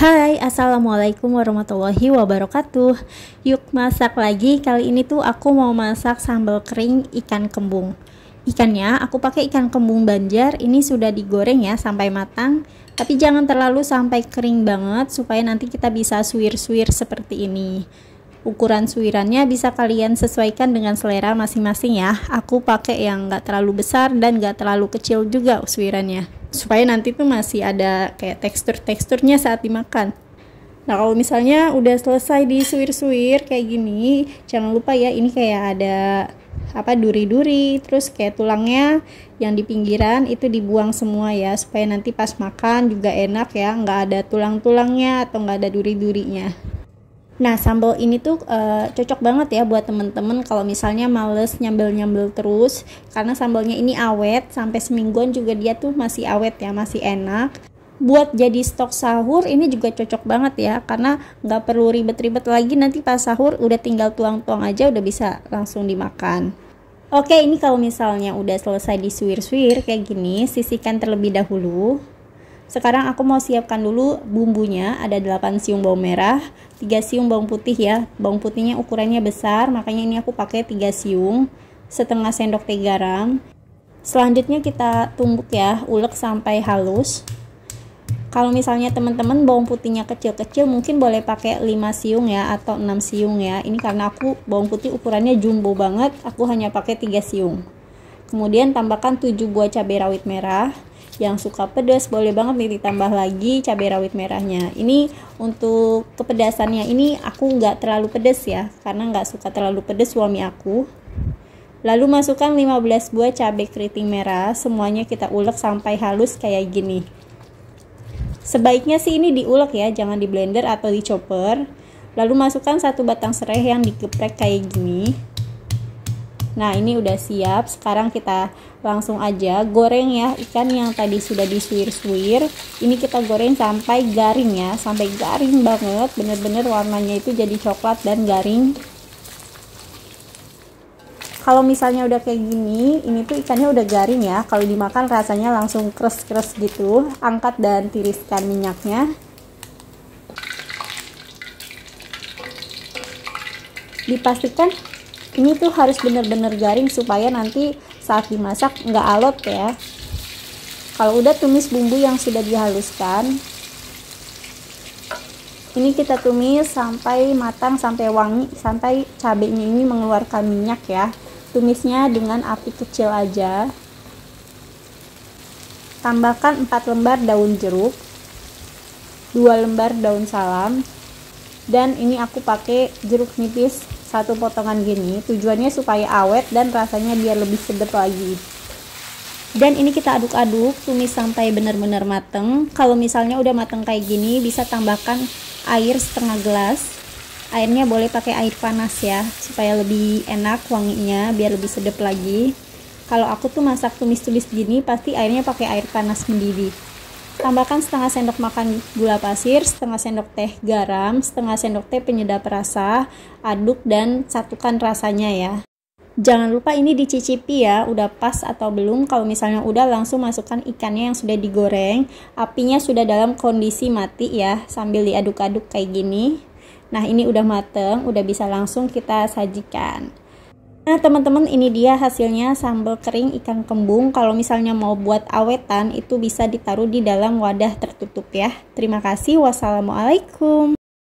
Hai, Assalamualaikum warahmatullahi wabarakatuh Yuk masak lagi, kali ini tuh aku mau masak sambal kering ikan kembung Ikannya, aku pakai ikan kembung banjar, ini sudah digoreng ya sampai matang Tapi jangan terlalu sampai kering banget supaya nanti kita bisa suwir-suwir seperti ini Ukuran suirannya bisa kalian sesuaikan dengan selera masing-masing ya. Aku pakai yang gak terlalu besar dan gak terlalu kecil juga suirannya. Supaya nanti tuh masih ada kayak tekstur-teksturnya saat dimakan. Nah kalau misalnya udah selesai di disuir-suir kayak gini, jangan lupa ya ini kayak ada apa duri-duri terus kayak tulangnya yang di pinggiran itu dibuang semua ya supaya nanti pas makan juga enak ya nggak ada tulang-tulangnya atau nggak ada duri-durinya Nah, sambal ini tuh uh, cocok banget ya buat temen-temen kalau misalnya males nyambel-nyambel terus karena sambalnya ini awet sampai semingguan juga dia tuh masih awet ya, masih enak. Buat jadi stok sahur ini juga cocok banget ya karena nggak perlu ribet-ribet lagi nanti pas sahur udah tinggal tuang-tuang aja udah bisa langsung dimakan. Oke, ini kalau misalnya udah selesai disuir-suir kayak gini, sisihkan terlebih dahulu. Sekarang aku mau siapkan dulu bumbunya. Ada 8 siung bawang merah, 3 siung bawang putih ya. Bawang putihnya ukurannya besar, makanya ini aku pakai 3 siung, setengah sendok teh garam. Selanjutnya kita tumbuk ya, ulek sampai halus. Kalau misalnya teman-teman bawang putihnya kecil-kecil mungkin boleh pakai 5 siung ya atau 6 siung ya. Ini karena aku bawang putih ukurannya jumbo banget, aku hanya pakai 3 siung. Kemudian tambahkan 7 buah cabai rawit merah, yang suka pedas boleh banget nih ditambah lagi cabai rawit merahnya ini untuk kepedasannya ini aku nggak terlalu pedas ya karena nggak suka terlalu pedas suami aku lalu masukkan 15 buah cabai keriting merah semuanya kita ulek sampai halus kayak gini sebaiknya sih ini diulek ya jangan di blender atau di chopper lalu masukkan satu batang serai yang digeprek kayak gini Nah, ini udah siap. Sekarang kita langsung aja goreng ya ikan yang tadi sudah disuir-suir. Ini kita goreng sampai garing ya, sampai garing banget. Bener-bener warnanya itu jadi coklat dan garing. Kalau misalnya udah kayak gini, ini tuh ikannya udah garing ya. Kalau dimakan rasanya langsung kres-kres gitu. Angkat dan tiriskan minyaknya. Dipastikan ini tuh harus bener-bener garing supaya nanti saat dimasak nggak alot ya kalau udah tumis bumbu yang sudah dihaluskan ini kita tumis sampai matang sampai wangi sampai cabenya ini mengeluarkan minyak ya tumisnya dengan api kecil aja tambahkan 4 lembar daun jeruk 2 lembar daun salam dan ini aku pakai jeruk nipis satu potongan gini tujuannya supaya awet dan rasanya biar lebih sedap lagi dan ini kita aduk-aduk tumis sampai benar-benar mateng kalau misalnya udah mateng kayak gini bisa tambahkan air setengah gelas airnya boleh pakai air panas ya supaya lebih enak wanginya biar lebih sedap lagi kalau aku tuh masak tumis-tumis gini pasti airnya pakai air panas mendidih Tambahkan setengah sendok makan gula pasir, setengah sendok teh garam, setengah sendok teh penyedap rasa, aduk dan satukan rasanya ya. Jangan lupa ini dicicipi ya, udah pas atau belum. Kalau misalnya udah langsung masukkan ikannya yang sudah digoreng. Apinya sudah dalam kondisi mati ya, sambil diaduk-aduk kayak gini. Nah, ini udah mateng, udah bisa langsung kita sajikan. Nah teman-teman ini dia hasilnya sambal kering ikan kembung kalau misalnya mau buat awetan itu bisa ditaruh di dalam wadah tertutup ya. Terima kasih wassalamualaikum.